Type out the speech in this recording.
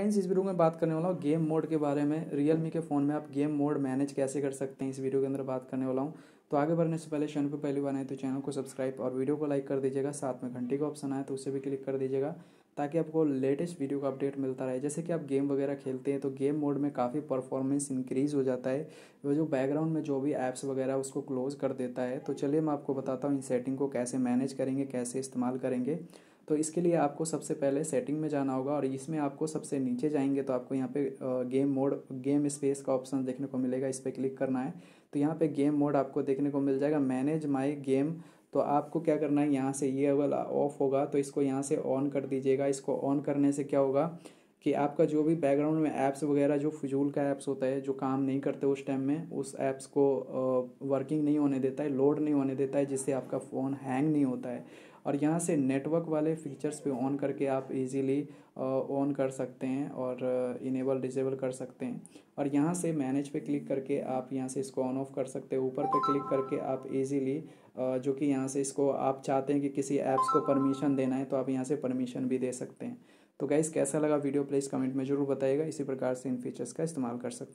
friends इस video में बात करने वाला हूँ गेम मोड के बारे में रियलमी के फ़ोन में आप गेम मोड मैनेज कैसे कर सकते हैं इस वीडियो के अंदर बात करने वाला हूँ तो आगे बढ़ने से पहले चैनल पर पहली बार आए तो चैनल को सब्सक्राइब और वीडियो को लाइक कर दीजिएगा साथ में घंटी का ऑप्शन आए तो उसे भी क्लिक कर दीजिएगा ताकि आपको लेटेस्ट वीडियो का अपडेट मिलता रहे जैसे कि आप गेम वगैरह खेलते हैं तो गेम मोड में काफ़ी परफॉर्मेंस इंक्रीज़ हो जाता है वो जो बैकग्राउंड में जो भी ऐप्स वगैरह उसको क्लोज़ कर देता है तो चलिए मैं आपको बताता हूँ इन सेटिंग को कैसे मैनेज करेंगे कैसे इस्तेमाल करेंगे तो इसके लिए आपको सबसे पहले सेटिंग में जाना होगा और इसमें आपको सबसे नीचे जाएंगे तो आपको यहाँ पे गेम मोड गेम स्पेस का ऑप्शन देखने को मिलेगा इस पर क्लिक करना है तो यहाँ पे गेम मोड आपको देखने को मिल जाएगा मैनेज माई गेम तो आपको क्या करना है यहाँ से ये वाला ऑफ होगा तो इसको यहाँ से ऑन कर दीजिएगा इसको ऑन करने से क्या होगा कि आपका जो भी बैकग्राउंड में ऐप्स वगैरह जो फिजूल का ऐप्स होता है जो काम नहीं करते उस टाइम में उस ऐप्स को वर्किंग नहीं होने देता है लोड नहीं होने देता है जिससे आपका फ़ोन हैंग नहीं होता है और यहाँ से नेटवर्क वाले फीचर्स पे ऑन करके आप इजीली ऑन कर सकते हैं और इनेबल डिसेबल कर सकते हैं और यहाँ से मैनेज पे क्लिक करके आप यहाँ से इसको ऑन ऑफ कर सकते हैं ऊपर पे क्लिक करके आप इजीली जो कि यहाँ से इसको आप चाहते हैं कि किसी ऐप्स को परमिशन देना है तो आप यहाँ से परमिशन भी दे सकते हैं तो गाइज़ कैसा लगा वीडियो प्लीज़ कमेंट में ज़रूर बताइएगा इसी प्रकार से इन फीचर्स का इस्तेमाल कर सकते